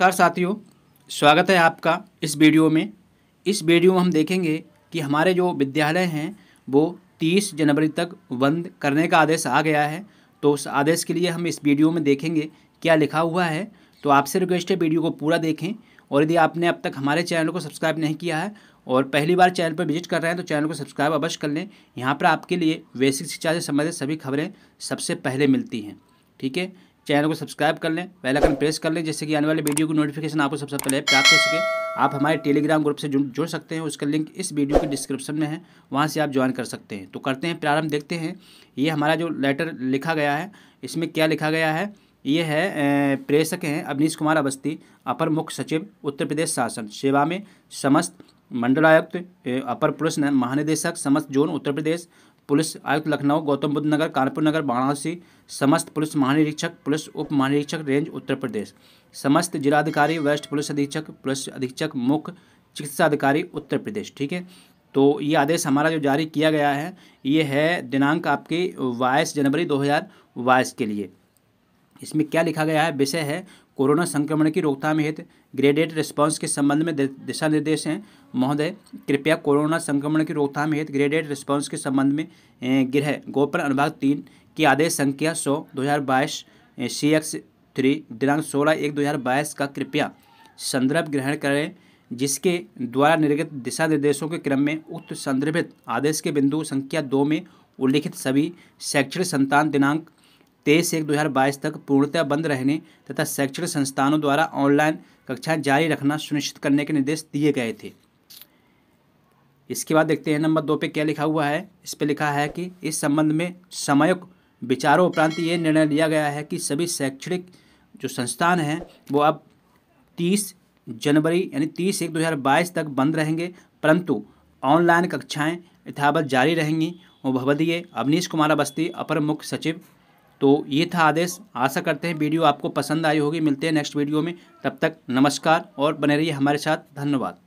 नमस्कार साथियों स्वागत है आपका इस वीडियो में इस वीडियो में हम देखेंगे कि हमारे जो विद्यालय हैं वो 30 जनवरी तक बंद करने का आदेश आ गया है तो उस आदेश के लिए हम इस वीडियो में देखेंगे क्या लिखा हुआ है तो आपसे रिक्वेस्ट है वीडियो को पूरा देखें और यदि आपने अब तक हमारे चैनल को सब्सक्राइब नहीं किया है और पहली बार चैनल पर विजिट कर रहे हैं तो चैनल को सब्सक्राइब अवश्य कर लें यहाँ पर आपके लिए बेसिक शिक्षा से संबंधित सभी खबरें सबसे पहले मिलती हैं ठीक है चैनल को सब्सक्राइब कर लें पहला प्रेस कर लें जिससे कि आने वाले वीडियो की नोटिफिकेशन आपको सबसे पहले प्राप्त हो सके आप हमारे टेलीग्राम ग्रुप से जुड़ जुड़ सकते हैं उसका लिंक इस वीडियो के डिस्क्रिप्शन में है वहाँ से आप ज्वाइन कर सकते हैं तो करते हैं प्रारंभ देखते हैं ये हमारा जो लेटर लिखा गया है इसमें क्या लिखा गया है ये है प्रेषक हैं अवनीश कुमार अवस्थी अपर मुख्य सचिव उत्तर प्रदेश शासन सेवा में समस्त मंडलायुक्त अपर पुलिस महानिदेशक समस्त जोन उत्तर प्रदेश पुलिस आयुक्त लखनऊ गौतम बुद्ध नगर कानपुर नगर वाराणसी समस्त पुलिस महानिरीक्षक पुलिस उप महानिरीक्षक रेंज उत्तर प्रदेश समस्त जिलाधिकारी वरिष्ठ पुलिस अधीक्षक पुलिस अधीक्षक मुख्य चिकित्सा अधिकारी उत्तर प्रदेश ठीक है तो ये आदेश हमारा जो जारी किया गया है ये है दिनांक आपके बाईस जनवरी दो के लिए इसमें क्या लिखा गया है विषय है कोरोना संक्रमण की रोकथाम हेतु ग्रेडेड रिस्पांस के संबंध में दिशा निर्देश हैं महोदय कृपया कोरोना संक्रमण की रोकथाम हेतु ग्रेडेड रिस्पांस के संबंध में गृह गोपन अनुभाग तीन की आदेश संख्या सौ दो हज़ार बाईस सी एक्स थ्री दिनांक सोलह एक दो हज़ार बाईस का कृपया संदर्भ ग्रहण करें जिसके द्वारा निर्गत दिशा निर्देशों के क्रम में उक्त संदर्भित आदेश के बिंदु संख्या दो में उल्लिखित सभी शैक्षणिक संतान दिनांक तेईस एक दो हज़ार बाईस तक पूर्णतः बंद रहने तथा शैक्षणिक संस्थानों द्वारा ऑनलाइन कक्षाएं जारी रखना सुनिश्चित करने के निर्देश दिए गए थे इसके बाद देखते हैं नंबर दो पे क्या लिखा हुआ है इस पर लिखा है कि इस संबंध में समय विचारों उपरांत ये निर्णय लिया गया है कि सभी शैक्षणिक जो संस्थान हैं वो अब तीस जनवरी यानी तीस एक दो हज़ार बाईस तक बंद रहेंगे परंतु ऑनलाइन कक्षाएं यथावत जारी रहेंगी भवदीय अवनीश कुमार अवस्थी अपर मुख्य सचिव तो ये था आदेश आशा करते हैं वीडियो आपको पसंद आई होगी मिलते हैं नेक्स्ट वीडियो में तब तक नमस्कार और बने रहिए हमारे साथ धन्यवाद